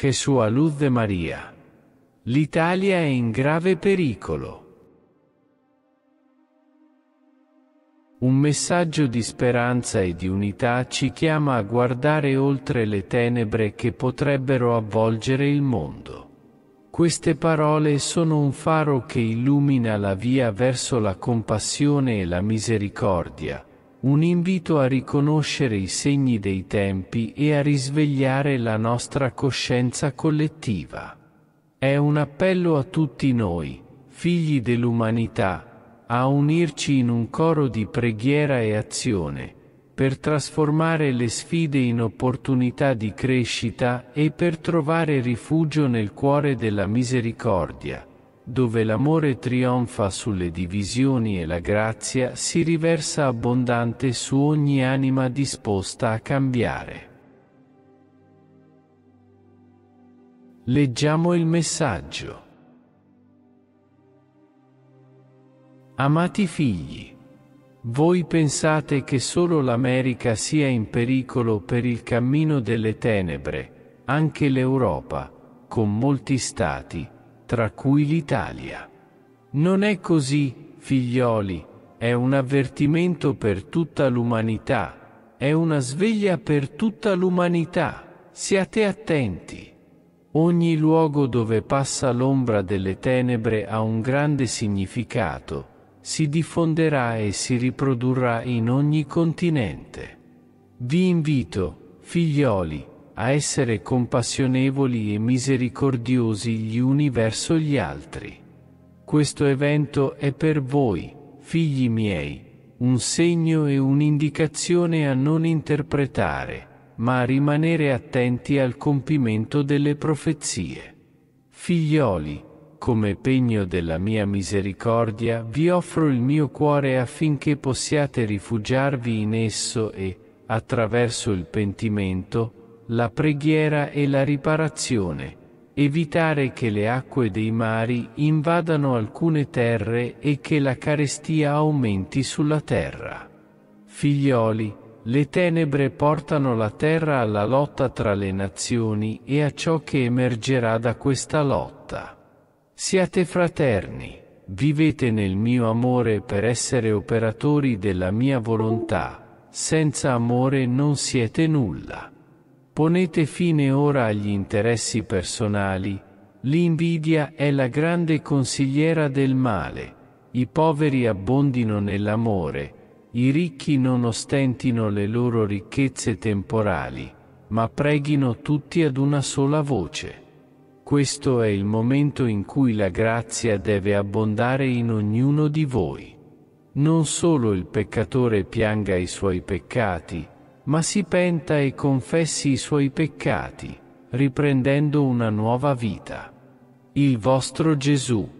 Gesù a luz de Maria. L'Italia è in grave pericolo. Un messaggio di speranza e di unità ci chiama a guardare oltre le tenebre che potrebbero avvolgere il mondo. Queste parole sono un faro che illumina la via verso la compassione e la misericordia, un invito a riconoscere i segni dei tempi e a risvegliare la nostra coscienza collettiva. È un appello a tutti noi, figli dell'umanità, a unirci in un coro di preghiera e azione, per trasformare le sfide in opportunità di crescita e per trovare rifugio nel cuore della misericordia dove l'amore trionfa sulle divisioni e la grazia si riversa abbondante su ogni anima disposta a cambiare. Leggiamo il messaggio. Amati figli, voi pensate che solo l'America sia in pericolo per il cammino delle tenebre, anche l'Europa, con molti stati, tra cui l'Italia. Non è così, figlioli, è un avvertimento per tutta l'umanità, è una sveglia per tutta l'umanità, siate attenti. Ogni luogo dove passa l'ombra delle tenebre ha un grande significato, si diffonderà e si riprodurrà in ogni continente. Vi invito, figlioli, a essere compassionevoli e misericordiosi gli uni verso gli altri. Questo evento è per voi, figli miei, un segno e un'indicazione a non interpretare, ma a rimanere attenti al compimento delle profezie. Figlioli, come pegno della mia misericordia vi offro il mio cuore affinché possiate rifugiarvi in esso e, attraverso il pentimento, la preghiera e la riparazione, evitare che le acque dei mari invadano alcune terre e che la carestia aumenti sulla terra. Figlioli, le tenebre portano la terra alla lotta tra le nazioni e a ciò che emergerà da questa lotta. Siate fraterni, vivete nel mio amore per essere operatori della mia volontà, senza amore non siete nulla. Ponete fine ora agli interessi personali, l'invidia è la grande consigliera del male, i poveri abbondino nell'amore, i ricchi non ostentino le loro ricchezze temporali, ma preghino tutti ad una sola voce. Questo è il momento in cui la grazia deve abbondare in ognuno di voi. Non solo il peccatore pianga i suoi peccati, ma si penta e confessi i suoi peccati, riprendendo una nuova vita. Il vostro Gesù